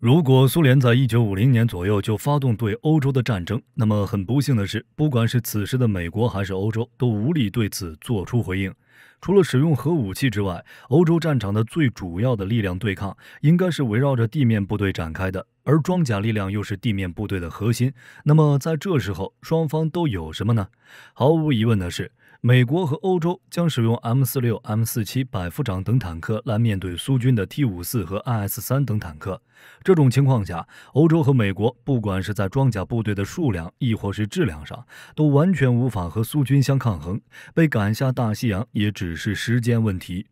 如果苏联在一九五零年左右就发动对欧洲的战争，那么很不幸的是，不管是此时的美国还是欧洲，都无力对此做出回应。除了使用核武器之外，欧洲战场的最主要的力量对抗应该是围绕着地面部队展开的，而装甲力量又是地面部队的核心。那么在这时候，双方都有什么呢？毫无疑问的是。美国和欧洲将使用 M 四六、M 四七、百夫长等坦克来面对苏军的 T 五四和 IS 三等坦克。这种情况下，欧洲和美国不管是在装甲部队的数量，亦或是质量上，都完全无法和苏军相抗衡，被赶下大西洋也只是时间问题。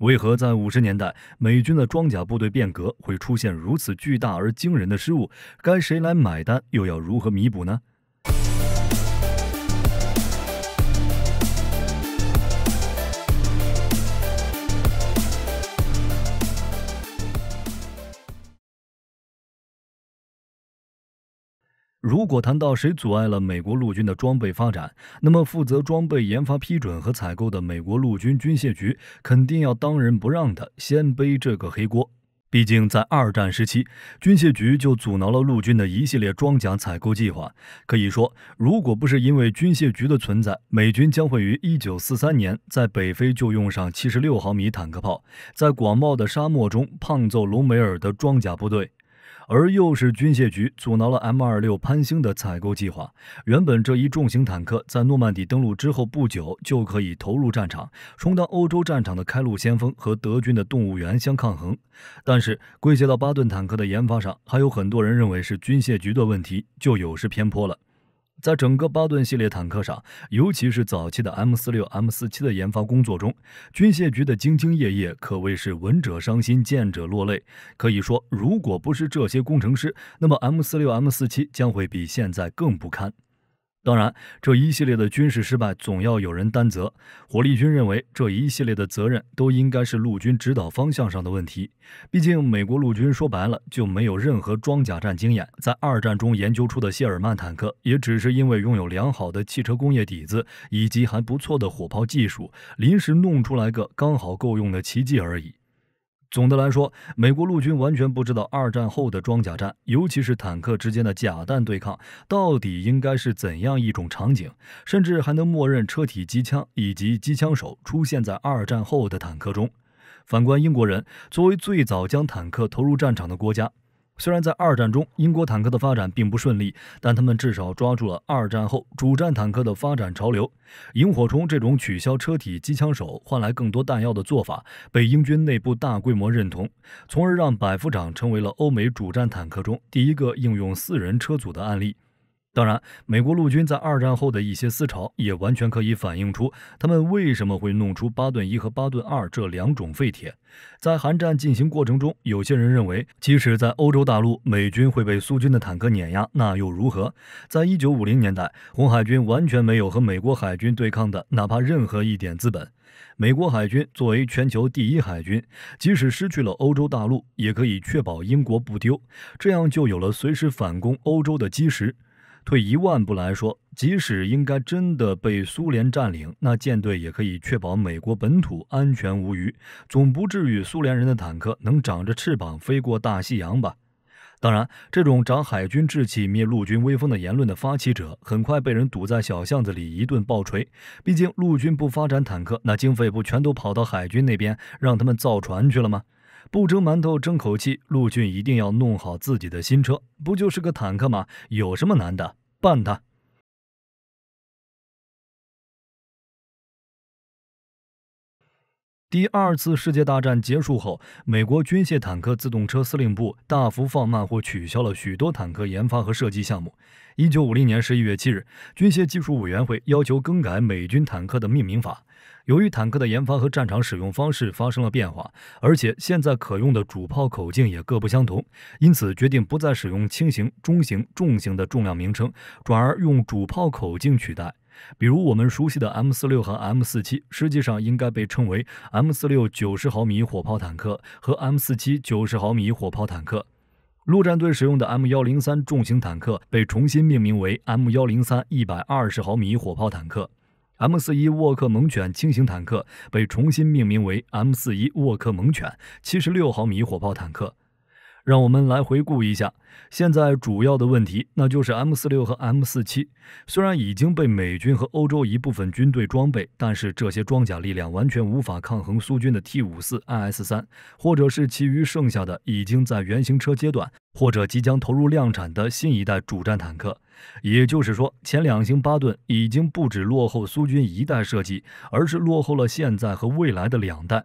为何在五十年代美军的装甲部队变革会出现如此巨大而惊人的失误？该谁来买单？又要如何弥补呢？如果谈到谁阻碍了美国陆军的装备发展，那么负责装备研发、批准和采购的美国陆军军械局肯定要当仁不让的先背这个黑锅。毕竟在二战时期，军械局就阻挠了陆军的一系列装甲采购计划。可以说，如果不是因为军械局的存在，美军将会于1943年在北非就用上76毫米坦克炮，在广袤的沙漠中胖揍隆美尔的装甲部队。而又是军械局阻挠了 M 二六潘兴的采购计划。原本这一重型坦克在诺曼底登陆之后不久就可以投入战场，充当欧洲战场的开路先锋，和德军的动物园相抗衡。但是归结到巴顿坦克的研发上，还有很多人认为是军械局的问题，就有失偏颇了。在整个巴顿系列坦克上，尤其是早期的 M46、M47 的研发工作中，军械局的兢兢业业可谓是闻者伤心、见者落泪。可以说，如果不是这些工程师，那么 M46、M47 将会比现在更不堪。当然，这一系列的军事失败总要有人担责。火力军认为，这一系列的责任都应该是陆军指导方向上的问题。毕竟，美国陆军说白了就没有任何装甲战经验，在二战中研究出的谢尔曼坦克，也只是因为拥有良好的汽车工业底子以及还不错的火炮技术，临时弄出来个刚好够用的奇迹而已。总的来说，美国陆军完全不知道二战后的装甲战，尤其是坦克之间的甲弹对抗到底应该是怎样一种场景，甚至还能默认车体机枪以及机枪手出现在二战后的坦克中。反观英国人，作为最早将坦克投入战场的国家。虽然在二战中，英国坦克的发展并不顺利，但他们至少抓住了二战后主战坦克的发展潮流。萤火虫这种取消车体机枪手，换来更多弹药的做法，被英军内部大规模认同，从而让百夫长成为了欧美主战坦克中第一个应用四人车组的案例。当然，美国陆军在二战后的一些思潮也完全可以反映出他们为什么会弄出巴顿一和巴顿二这两种废铁。在韩战进行过程中，有些人认为，即使在欧洲大陆，美军会被苏军的坦克碾压，那又如何？在一九五零年代，红海军完全没有和美国海军对抗的哪怕任何一点资本。美国海军作为全球第一海军，即使失去了欧洲大陆，也可以确保英国不丢，这样就有了随时反攻欧洲的基石。退一万步来说，即使应该真的被苏联占领，那舰队也可以确保美国本土安全无虞，总不至于苏联人的坦克能长着翅膀飞过大西洋吧？当然，这种长海军志气灭陆军威风的言论的发起者，很快被人堵在小巷子里一顿暴锤。毕竟陆军不发展坦克，那经费不全都跑到海军那边让他们造船去了吗？不蒸馒头争口气，陆俊一定要弄好自己的新车。不就是个坦克吗？有什么难的？办他！第二次世界大战结束后，美国军械坦克自动车司令部大幅放慢或取消了许多坦克研发和设计项目。1950年11月7日，军械技术委员会要求更改美军坦克的命名法。由于坦克的研发和战场使用方式发生了变化，而且现在可用的主炮口径也各不相同，因此决定不再使用轻型、中型、重型的重量名称，转而用主炮口径取代。比如我们熟悉的 M46 和 M47，实际上应该被称为 M46 九十毫米火炮坦克和 M47 九十毫米火炮坦克。陆战队使用的 M103 重型坦克被重新命名为 M103 一百二十毫米火炮坦克。M 四一沃克猛犬轻型坦克被重新命名为 M 四一沃克猛犬七十六毫米火炮坦克。让我们来回顾一下，现在主要的问题，那就是 M 四六和 M 四七虽然已经被美军和欧洲一部分军队装备，但是这些装甲力量完全无法抗衡苏军的 T 五四、IS 三，或者是其余剩下的已经在原型车阶段或者即将投入量产的新一代主战坦克。也就是说，前两型巴顿已经不止落后苏军一代设计，而是落后了现在和未来的两代。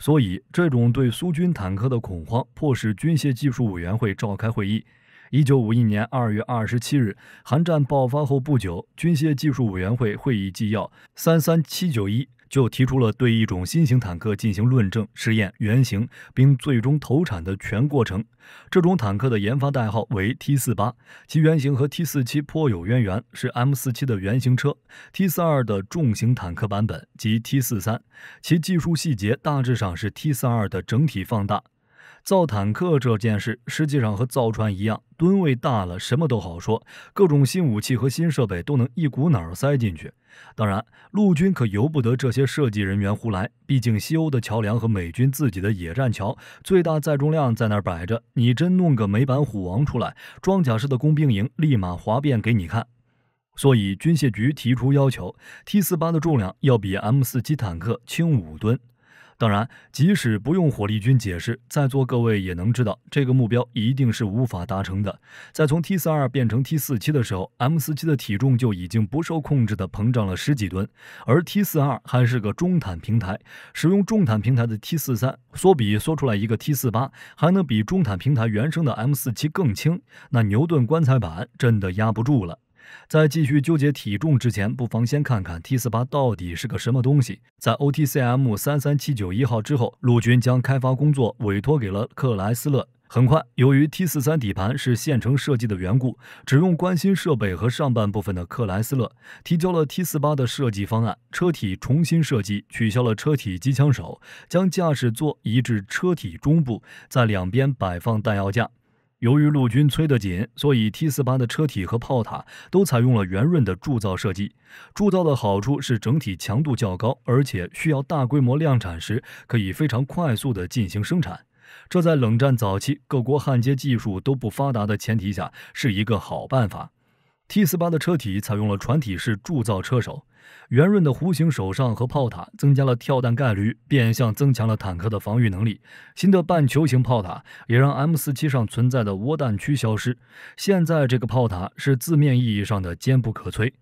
所以，这种对苏军坦克的恐慌，迫使军械技术委员会召开会议。一九五一年二月二十七日，韩战爆发后不久，军械技术委员会会议纪要三三七九一。就提出了对一种新型坦克进行论证、试验、原型，并最终投产的全过程。这种坦克的研发代号为 T 四八，其原型和 T 四七颇有渊源，是 M 四七的原型车，T 四二的重型坦克版本及 T 四三，其技术细节大致上是 T 四二的整体放大。造坦克这件事，实际上和造船一样，吨位大了什么都好说，各种新武器和新设备都能一股脑儿塞进去。当然，陆军可由不得这些设计人员胡来。毕竟，西欧的桥梁和美军自己的野战桥最大载重量在那儿摆着，你真弄个美版虎王出来，装甲式的工兵营立马哗变给你看。所以，军械局提出要求，T 四八的重量要比 M 四七坦克轻五吨。当然，即使不用火力军解释，在座各位也能知道这个目标一定是无法达成的。在从 T 四二变成 T 四七的时候，M 四七的体重就已经不受控制的膨胀了十几吨，而 T 四二还是个中坦平台，使用中坦平台的 T 四三缩比缩出来一个 T 四八，还能比中坦平台原生的 M 四七更轻，那牛顿棺材板真的压不住了。在继续纠结体重之前，不妨先看看 T 四八到底是个什么东西。在 OTCM 三三七九一号之后，陆军将开发工作委托给了克莱斯勒。很快，由于 T 四三底盘是现成设计的缘故，只用关心设备和上半部分的克莱斯勒提交了 T 四八的设计方案。车体重新设计，取消了车体机枪手，将驾驶座移至车体中部，在两边摆放弹药架。由于陆军催得紧，所以 T 四八的车体和炮塔都采用了圆润的铸造设计。铸造的好处是整体强度较高，而且需要大规模量产时可以非常快速地进行生产。这在冷战早期各国焊接技术都不发达的前提下是一个好办法。T 四八的车体采用了船体式铸造车手，圆润的弧形手上和炮塔增加了跳弹概率，变相增强了坦克的防御能力。新的半球形炮塔也让 m 四七上存在的窝弹区消失。现在这个炮塔是字面意义上的坚不可摧。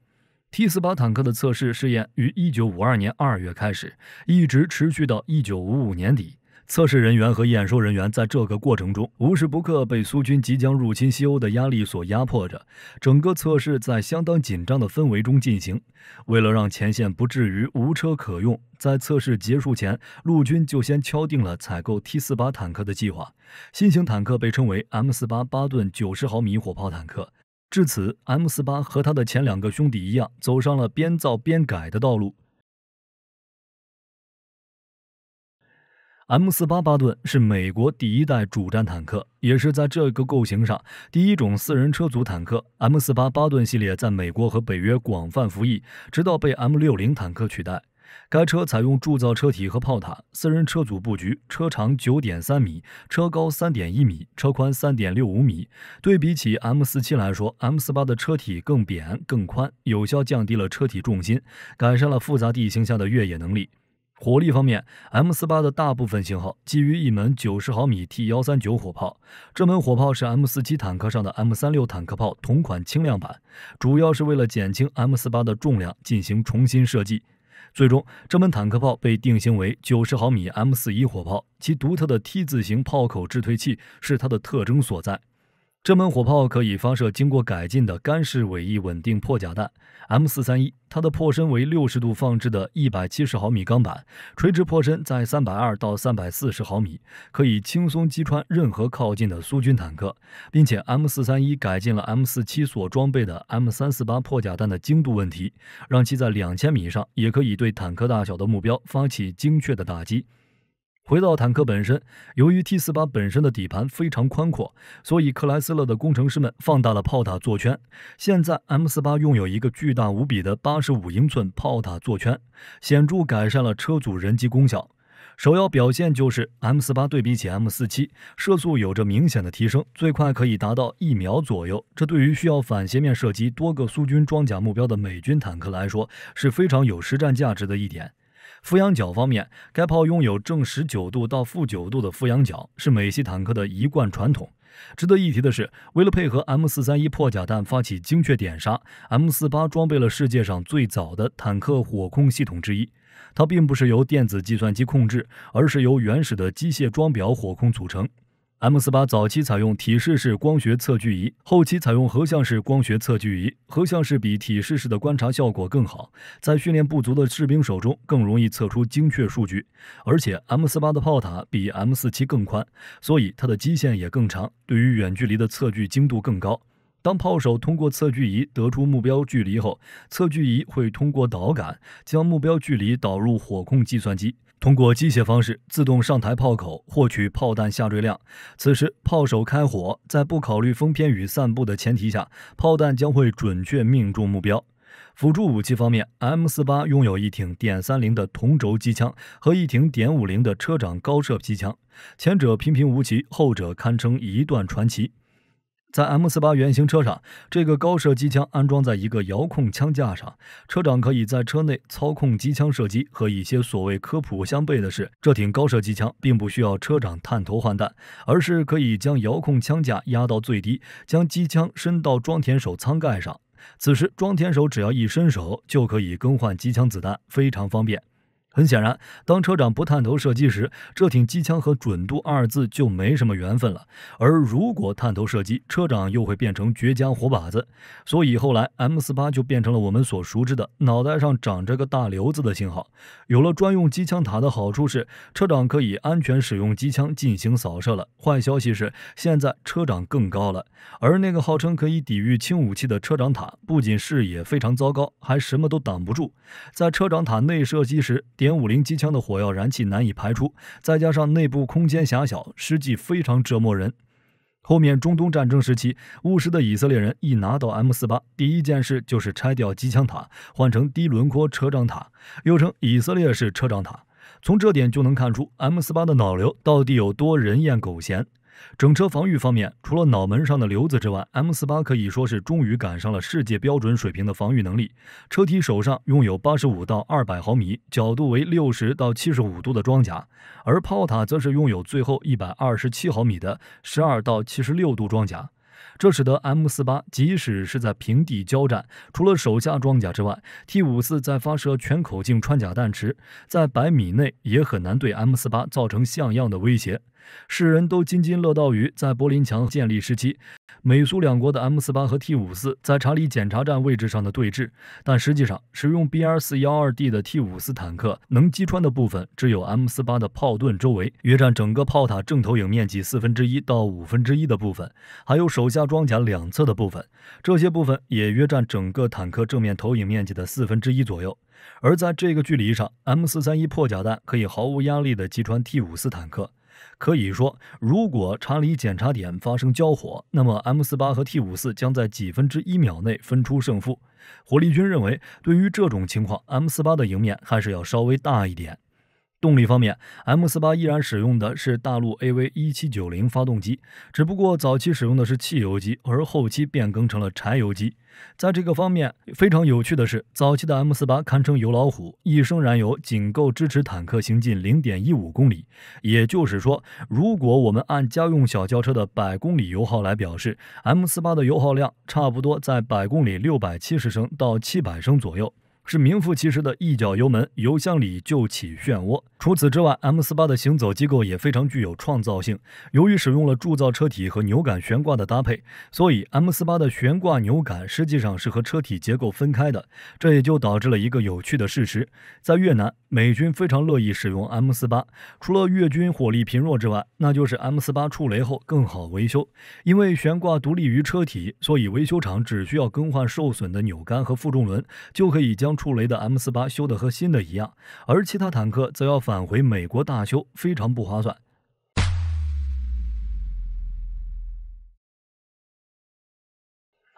t 四八坦克的测试试验于一九五二年二月开始，一直持续到一九五五年底。测试人员和验收人员在这个过程中无时不刻被苏军即将入侵西欧的压力所压迫着，整个测试在相当紧张的氛围中进行。为了让前线不至于无车可用，在测试结束前，陆军就先敲定了采购 T 四八坦克的计划。新型坦克被称为 M 四八巴顿九十毫米火炮坦克。至此，M 四八和他的前两个兄弟一样，走上了边造边改的道路。M 四八巴顿是美国第一代主战坦克，也是在这个构型上第一种四人车组坦克。M 四八巴顿系列在美国和北约广泛服役，直到被 M 六零坦克取代。该车采用铸造车体和炮塔，四人车组布局，车长九点三米，车高三点一米，车宽三点六五米。对比起 M 四七来说，M 四八的车体更扁更宽，有效降低了车体重心，改善了复杂地形下的越野能力。火力方面，M 四八的大部分型号基于一门九十毫米 T 幺三九火炮，这门火炮是 M 四七坦克上的 M 三六坦克炮同款轻量版，主要是为了减轻 M 四八的重量进行重新设计。最终，这门坦克炮被定型为九十毫米 M 四一火炮，其独特的 T 字形炮口制退器是它的特征所在。这门火炮可以发射经过改进的干式尾翼稳定破甲弹 M 四三一，它的破身为六十度放置的170毫米钢板，垂直破身在320到340毫米，可以轻松击穿任何靠近的苏军坦克，并且 M 四三一改进了 M 四七所装备的 M 三四八破甲弹的精度问题，让其在两千米以上也可以对坦克大小的目标发起精确的打击。回到坦克本身，由于 T 四八本身的底盘非常宽阔，所以克莱斯勒的工程师们放大了炮塔座圈。现在 M 四八拥有一个巨大无比的八十五英寸炮塔座圈，显著改善了车组人机功效。首要表现就是 M 四八对比起 M 四七，射速有着明显的提升，最快可以达到一秒左右。这对于需要反斜面射击多个苏军装甲目标的美军坦克来说，是非常有实战价值的一点。俯仰角方面，该炮拥有正十九度到负九度的俯仰角，是美系坦克的一贯传统。值得一提的是，为了配合 M 四三一破甲弹发起精确点杀，M 四八装备了世界上最早的坦克火控系统之一。它并不是由电子计算机控制，而是由原始的机械装表火控组成。M 四八早期采用体式式光学测距仪，后期采用合向式光学测距仪。合向式比体式式的观察效果更好，在训练不足的士兵手中更容易测出精确数据。而且，M 四八的炮塔比 M 四七更宽，所以它的基线也更长，对于远距离的测距精度更高。当炮手通过测距仪得出目标距离后，测距仪会通过导杆将目标距离导入火控计算机。通过机械方式自动上台炮口，获取炮弹下坠量。此时炮手开火，在不考虑风偏雨散布的前提下，炮弹将会准确命中目标。辅助武器方面，M48 拥有一挺点三零的同轴机枪和一挺点五零的车长高射机枪，前者平平无奇，后者堪称一段传奇。在 M 四八原型车上，这个高射机枪安装在一个遥控枪架上，车长可以在车内操控机枪射击。和一些所谓科普相悖的是，这挺高射机枪并不需要车长探头换弹，而是可以将遥控枪架压到最低，将机枪伸到装填手舱盖上。此时，装填手只要一伸手就可以更换机枪子弹，非常方便。很显然，当车长不探头射击时，这挺机枪和“准度”二字就没什么缘分了。而如果探头射击，车长又会变成绝佳活靶子。所以后来 M48 就变成了我们所熟知的“脑袋上长着个大瘤子”的型号。有了专用机枪塔的好处是，车长可以安全使用机枪进行扫射了。坏消息是，现在车长更高了，而那个号称可以抵御轻武器的车长塔，不仅视野非常糟糕，还什么都挡不住。在车长塔内射击时，前五零机枪的火药燃气难以排出，再加上内部空间狭小，实际非常折磨人。后面中东战争时期，务实的以色列人一拿到 M 四八，第一件事就是拆掉机枪塔，换成低轮廓车长塔，又称以色列式车长塔。从这点就能看出 M 四八的脑瘤到底有多人厌狗嫌。整车防御方面，除了脑门上的瘤子之外，M48 可以说是终于赶上了世界标准水平的防御能力。车体手上拥有85到200毫米、角度为60到75度的装甲，而炮塔则是拥有最后127毫米的12到76度装甲。这使得 M48 即使是在平地交战，除了手下装甲之外，T54 在发射全口径穿甲弹时，在百米内也很难对 M48 造成像样的威胁。世人都津津乐道于在柏林墙建立时期，美苏两国的 M48 和 T54 在查理检查站位置上的对峙，但实际上，使用 BR412D 的 T54 坦克能击穿的部分只有 M48 的炮盾周围，约占整个炮塔正投影面积四分之一到五分之一的部分，还有手下装甲两侧的部分，这些部分也约占整个坦克正面投影面积的四分之一左右。而在这个距离上，M431 破甲弹可以毫无压力的击穿 T54 坦克。可以说，如果查理检查点发生交火，那么 M48 和 T54 将在几分之一秒内分出胜负。火力军认为，对于这种情况，M48 的赢面还是要稍微大一点。动力方面，M48 依然使用的是大陆 AV1790 发动机，只不过早期使用的是汽油机，而后期变更成了柴油机。在这个方面非常有趣的是，早期的 M48 堪称油老虎，一升燃油仅够支持坦克行进0.15公里。也就是说，如果我们按家用小轿车的百公里油耗来表示，M48 的油耗量差不多在百公里670升到700升左右。是名副其实的一脚油门，油箱里就起漩涡。除此之外，M 四八的行走机构也非常具有创造性。由于使用了铸造车体和扭杆悬挂的搭配，所以 M 四八的悬挂扭杆实际上是和车体结构分开的。这也就导致了一个有趣的事实：在越南，美军非常乐意使用 M 四八，除了越军火力贫弱之外，那就是 M 四八触雷后更好维修。因为悬挂独立于车体，所以维修厂只需要更换受损的扭杆和负重轮，就可以将。触雷的 M48 修的和新的一样，而其他坦克则要返回美国大修，非常不划算。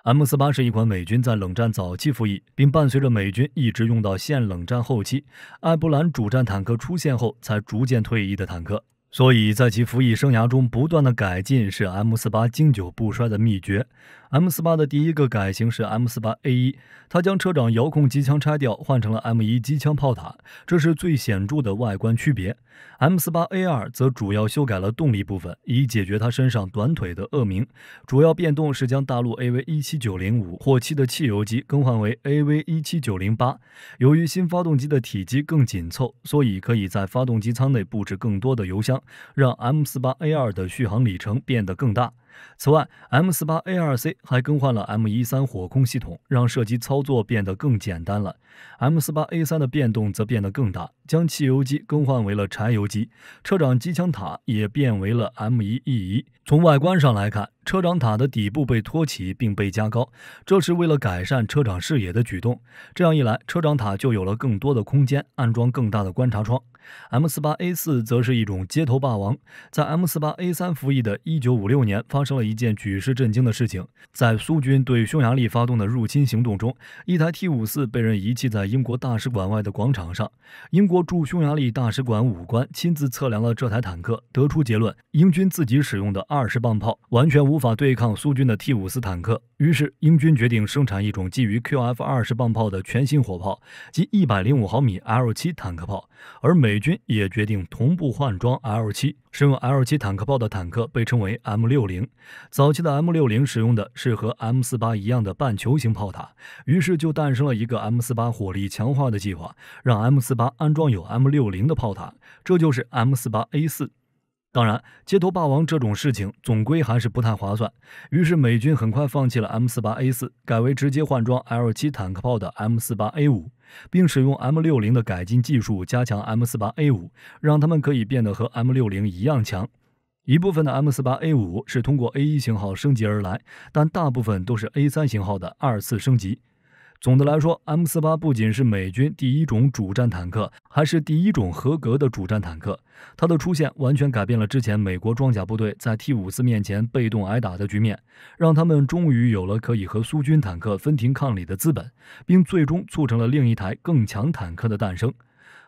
M48 是一款美军在冷战早期服役，并伴随着美军一直用到现冷战后期，艾布兰主战坦克出现后才逐渐退役的坦克。所以在其服役生涯中不断的改进是 M48 经久不衰的秘诀。M 四八的第一个改型是 M 四八 A 一，它将车长遥控机枪拆掉，换成了 M 一机枪炮塔，这是最显著的外观区别。M 四八 A 二则主要修改了动力部分，以解决它身上短腿的恶名。主要变动是将大陆 AV 一七九零五火七的汽油机更换为 AV 一七九零八。由于新发动机的体积更紧凑，所以可以在发动机舱内布置更多的油箱，让 M 四八 A 二的续航里程变得更大。此外，M48A2C 还更换了 M13 火控系统，让射击操作变得更简单了。M48A3 的变动则变得更大，将汽油机更换为了柴油机，车长机枪塔也变为了 M1E1。从外观上来看，车长塔的底部被托起并被加高，这是为了改善车长视野的举动。这样一来，车长塔就有了更多的空间安装更大的观察窗。M 四八 A 四则是一种街头霸王。在 M 四八 A 三服役的一九五六年，发生了一件举世震惊的事情：在苏军对匈牙利发动的入侵行动中，一台 T 五四被人遗弃在英国大使馆外的广场上。英国驻匈牙利大使馆武官亲自测量了这台坦克，得出结论：英军自己使用的二十磅炮完全无法对抗苏军的 T 五四坦克。于是，英军决定生产一种基于 QF 二十磅炮的全新火炮，即一百零五毫米 L 七坦克炮，而美。美军也决定同步换装 L7，使用 L7 坦克炮的坦克被称为 M60。早期的 M60 使用的是和 M48 一样的半球形炮塔，于是就诞生了一个 M48 火力强化的计划，让 M48 安装有 M60 的炮塔，这就是 M48A4。当然，街头霸王这种事情总归还是不太划算，于是美军很快放弃了 M48A4，改为直接换装 L7 坦克炮的 M48A5。并使用 M60 的改进技术加强 M48A5，让它们可以变得和 M60 一样强。一部分的 M48A5 是通过 A1 型号升级而来，但大部分都是 A3 型号的二次升级。总的来说，M48 不仅是美军第一种主战坦克，还是第一种合格的主战坦克。它的出现完全改变了之前美国装甲部队在 T54 面前被动挨打的局面，让他们终于有了可以和苏军坦克分庭抗礼的资本，并最终促成了另一台更强坦克的诞生。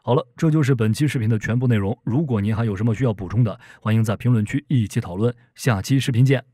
好了，这就是本期视频的全部内容。如果您还有什么需要补充的，欢迎在评论区一起讨论。下期视频见。